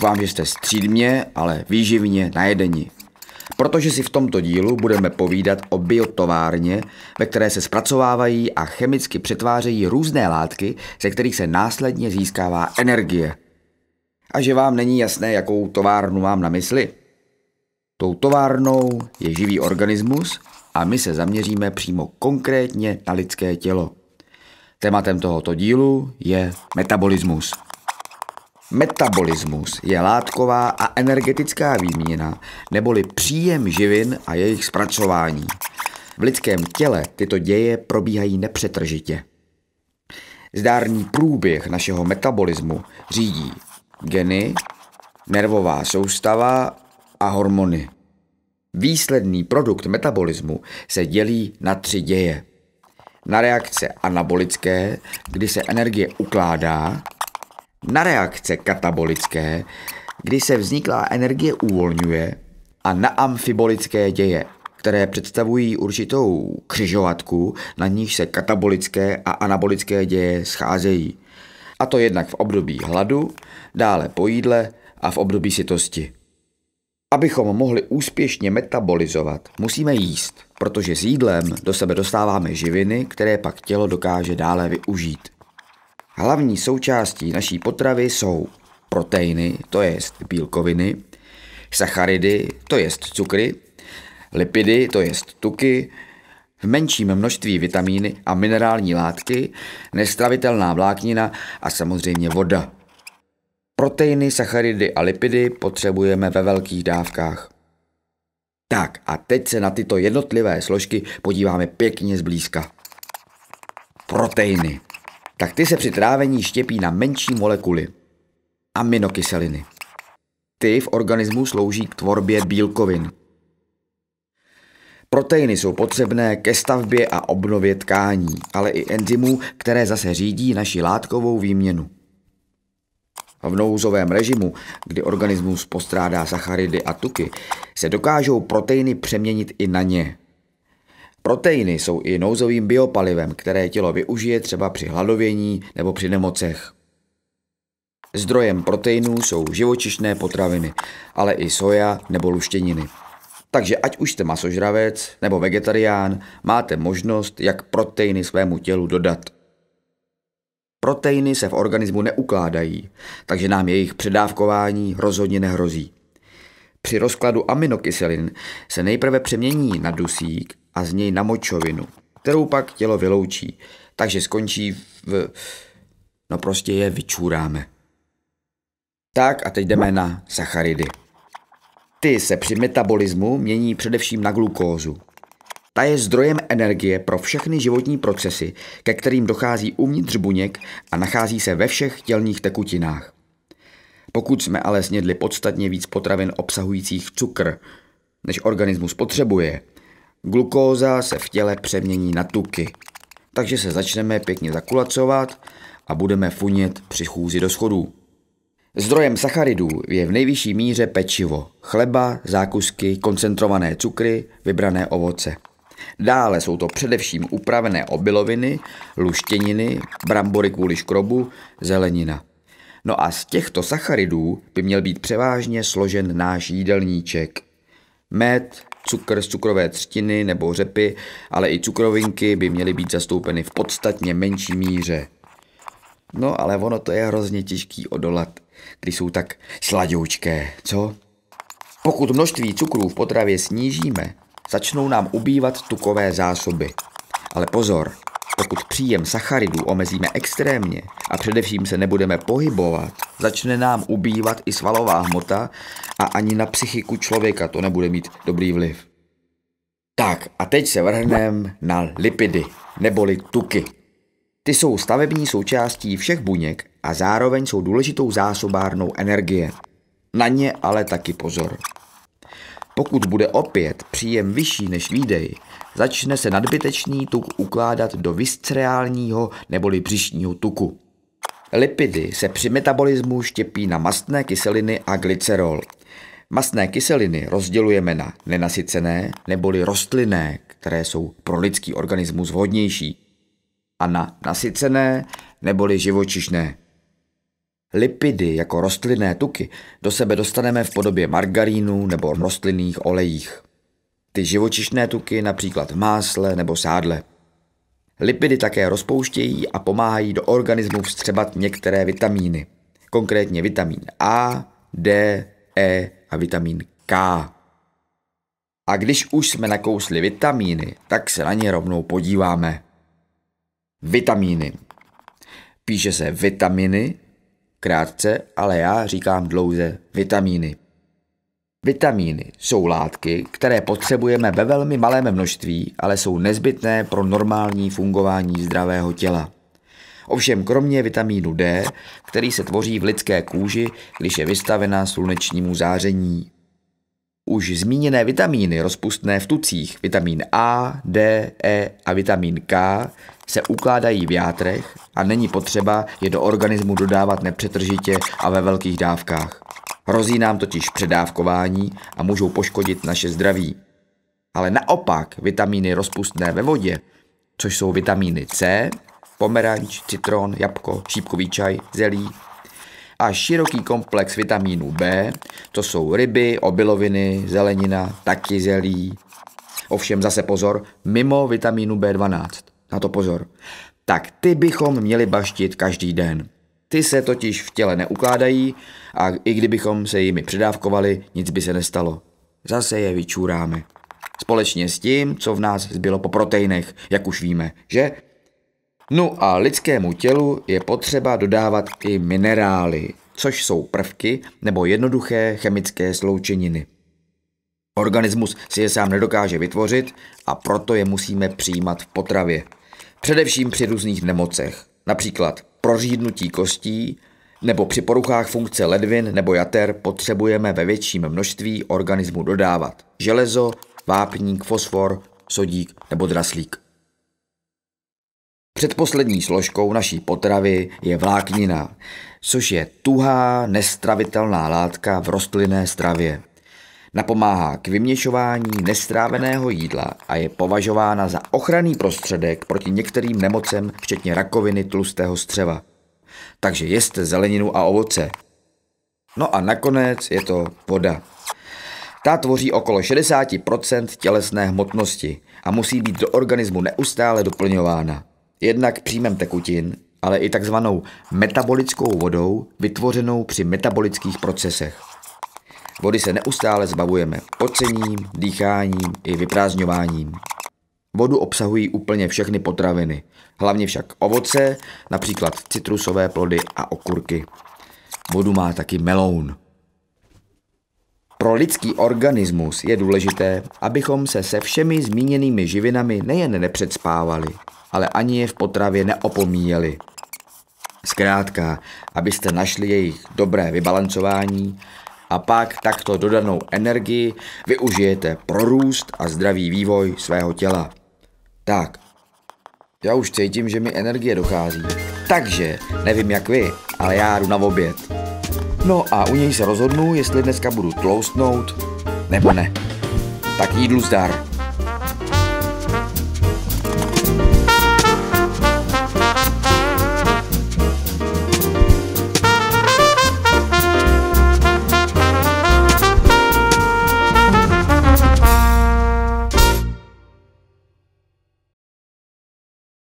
Doufám, že jste střídmě, ale výživně jedení, Protože si v tomto dílu budeme povídat o biotovárně, ve které se zpracovávají a chemicky přetvářejí různé látky, ze kterých se následně získává energie. A že vám není jasné, jakou továrnu mám na mysli. Tou továrnou je živý organismus a my se zaměříme přímo konkrétně na lidské tělo. Tématem tohoto dílu je metabolismus. Metabolismus je látková a energetická výměna neboli příjem živin a jejich zpracování. V lidském těle tyto děje probíhají nepřetržitě. Zdárný průběh našeho metabolismu řídí geny, nervová soustava a hormony. Výsledný produkt metabolismu se dělí na tři děje. Na reakce anabolické, kdy se energie ukládá, na reakce katabolické, kdy se vzniklá energie uvolňuje, a na amfibolické děje, které představují určitou křižovatku, na níž se katabolické a anabolické děje scházejí. A to jednak v období hladu, dále po jídle a v období sytosti. Abychom mohli úspěšně metabolizovat, musíme jíst, protože s jídlem do sebe dostáváme živiny, které pak tělo dokáže dále využít. Hlavní součástí naší potravy jsou proteiny, to je bílkoviny, sacharidy, to je cukry, lipidy, to je tuky, v menším množství vitamíny a minerální látky, nestravitelná vláknina a samozřejmě voda. Proteiny, sacharidy a lipidy potřebujeme ve velkých dávkách. Tak a teď se na tyto jednotlivé složky podíváme pěkně zblízka. Proteiny tak ty se při trávení štěpí na menší molekuly aminokyseliny. Ty v organismu slouží k tvorbě bílkovin. Proteiny jsou potřebné ke stavbě a obnově tkání, ale i enzymů, které zase řídí naši látkovou výměnu. V nouzovém režimu, kdy organismus postrádá sacharidy a tuky, se dokážou proteiny přeměnit i na ně – Proteiny jsou i nouzovým biopalivem, které tělo využije třeba při hladovění nebo při nemocech. Zdrojem proteinů jsou živočišné potraviny, ale i soja nebo luštěniny. Takže ať už jste masožravec nebo vegetarián, máte možnost, jak proteiny svému tělu dodat. Proteiny se v organismu neukládají, takže nám jejich předávkování rozhodně nehrozí. Při rozkladu aminokyselin se nejprve přemění na dusík a z něj na močovinu, kterou pak tělo vyloučí. Takže skončí v... No prostě je vyčůráme. Tak a teď jdeme na sacharidy. Ty se při metabolismu mění především na glukózu. Ta je zdrojem energie pro všechny životní procesy, ke kterým dochází uvnitř buněk a nachází se ve všech tělních tekutinách. Pokud jsme ale snědli podstatně víc potravin obsahujících cukr, než organismus potřebuje, glukóza se v těle přemění na tuky. Takže se začneme pěkně zakulacovat a budeme funět při chůzi do schodů. Zdrojem sacharidů je v nejvyšší míře pečivo, chleba, zákusky, koncentrované cukry, vybrané ovoce. Dále jsou to především upravené obiloviny, luštěniny, brambory kvůli škrobu, zelenina. No a z těchto sacharidů by měl být převážně složen náš jídelníček. Med, cukr z cukrové třtiny nebo řepy, ale i cukrovinky by měly být zastoupeny v podstatně menší míře. No ale ono to je hrozně těžký odolat, když jsou tak sladoučké, co? Pokud množství cukrů v potravě snížíme, začnou nám ubývat tukové zásoby. Ale pozor, pokud příjem sacharidů omezíme extrémně a především se nebudeme pohybovat, začne nám ubývat i svalová hmota a ani na psychiku člověka to nebude mít dobrý vliv. Tak a teď se vrhneme na lipidy, neboli tuky. Ty jsou stavební součástí všech buněk a zároveň jsou důležitou zásobárnou energie. Na ně ale taky pozor. Pokud bude opět příjem vyšší než výdej, začne se nadbytečný tuk ukládat do viscereálního neboli břišního tuku. Lipidy se při metabolismu štěpí na mastné kyseliny a glycerol. Mastné kyseliny rozdělujeme na nenasycené neboli rostlinné, které jsou pro lidský organismus vhodnější, a na nasycené neboli živočišné. Lipidy jako rostlinné tuky do sebe dostaneme v podobě margarínů nebo rostlinných olejích. Ty živočišné tuky například v másle nebo sádle. Lipidy také rozpouštějí a pomáhají do organismu vstřebat některé vitamíny, konkrétně vitamin A, D, E a vitamin K. A když už jsme nakousli vitamíny, tak se na ně rovnou podíváme. Vitamíny. Píše se vitaminy Krátce, ale já říkám dlouze vitamíny. Vitamíny jsou látky, které potřebujeme ve velmi malém množství, ale jsou nezbytné pro normální fungování zdravého těla. Ovšem kromě vitamínu D, který se tvoří v lidské kůži, když je vystavena slunečnímu záření. Už zmíněné vitamíny rozpustné v tucích, vitamin A, D, E a vitamin K, se ukládají v játrech a není potřeba je do organismu dodávat nepřetržitě a ve velkých dávkách. Hrozí nám totiž předávkování a můžou poškodit naše zdraví. Ale naopak vitamíny rozpustné ve vodě, což jsou vitamíny C, pomeranč, citron, jabko, šípkový čaj, zelí a široký komplex vitamínů B, to jsou ryby, obiloviny, zelenina, taky zelí. Ovšem zase pozor, mimo vitamínu B12. Na to pozor. Tak ty bychom měli baštit každý den. Ty se totiž v těle neukládají a i kdybychom se jimi předávkovali, nic by se nestalo. Zase je vyčůráme. Společně s tím, co v nás zbylo po proteinech, jak už víme, že? No a lidskému tělu je potřeba dodávat i minerály, což jsou prvky nebo jednoduché chemické sloučeniny. Organismus si je sám nedokáže vytvořit a proto je musíme přijímat v potravě. Především při různých nemocech, například prořídnutí kostí nebo při poruchách funkce ledvin nebo jater potřebujeme ve větším množství organismu dodávat železo, vápník, fosfor, sodík nebo draslík. Předposlední složkou naší potravy je vláknina, což je tuhá, nestravitelná látka v rostlinné stravě. Napomáhá k vyměšování nestráveného jídla a je považována za ochranný prostředek proti některým nemocem, včetně rakoviny tlustého střeva. Takže jeste zeleninu a ovoce. No a nakonec je to voda. Ta tvoří okolo 60% tělesné hmotnosti a musí být do organismu neustále doplňována. Jednak příjmem tekutin, ale i takzvanou metabolickou vodou, vytvořenou při metabolických procesech. Vody se neustále zbavujeme pocením, dýcháním i vyprázdňováním. Vodu obsahují úplně všechny potraviny, hlavně však ovoce, například citrusové plody a okurky. Vodu má taky meloun. Pro lidský organismus je důležité, abychom se se všemi zmíněnými živinami nejen nepředspávali, ale ani je v potravě neopomíjeli. Zkrátka, abyste našli jejich dobré vybalancování a pak takto dodanou energii využijete pro růst a zdravý vývoj svého těla. Tak, já už cítím, že mi energie dochází. Takže, nevím jak vy, ale já jdu na oběd. No a u něj se rozhodnu, jestli dneska budu tloustnout, nebo ne. Tak jídlu zdar.